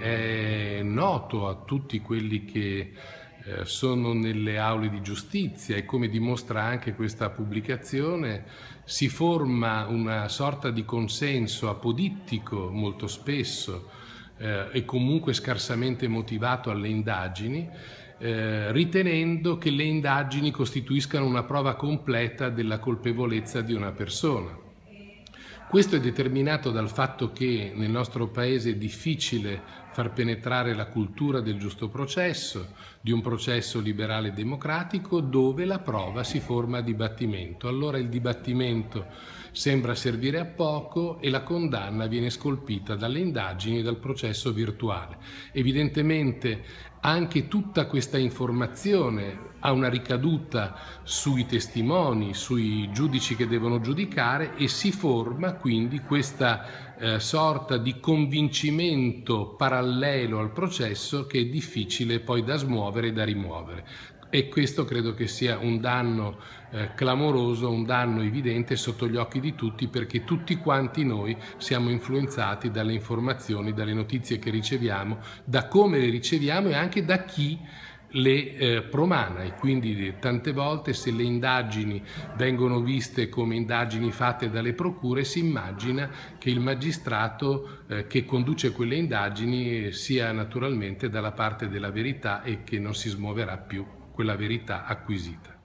è noto a tutti quelli che eh, sono nelle aule di giustizia e come dimostra anche questa pubblicazione si forma una sorta di consenso apodittico molto spesso eh, e comunque scarsamente motivato alle indagini eh, ritenendo che le indagini costituiscano una prova completa della colpevolezza di una persona. Questo è determinato dal fatto che nel nostro paese è difficile far penetrare la cultura del giusto processo, di un processo liberale e democratico dove la prova si forma a dibattimento. Allora il dibattimento sembra servire a poco e la condanna viene scolpita dalle indagini e dal processo virtuale. Evidentemente anche tutta questa informazione ha una ricaduta sui testimoni, sui giudici che devono giudicare e si forma quindi questa eh, sorta di convincimento parallelo al processo che è difficile poi da smuovere e da rimuovere. E questo credo che sia un danno eh, clamoroso, un danno evidente sotto gli occhi di tutti perché tutti quanti noi siamo influenzati dalle informazioni, dalle notizie che riceviamo, da come le riceviamo e anche da chi le eh, promana e quindi tante volte se le indagini vengono viste come indagini fatte dalle procure si immagina che il magistrato eh, che conduce quelle indagini sia naturalmente dalla parte della verità e che non si smuoverà più quella verità acquisita.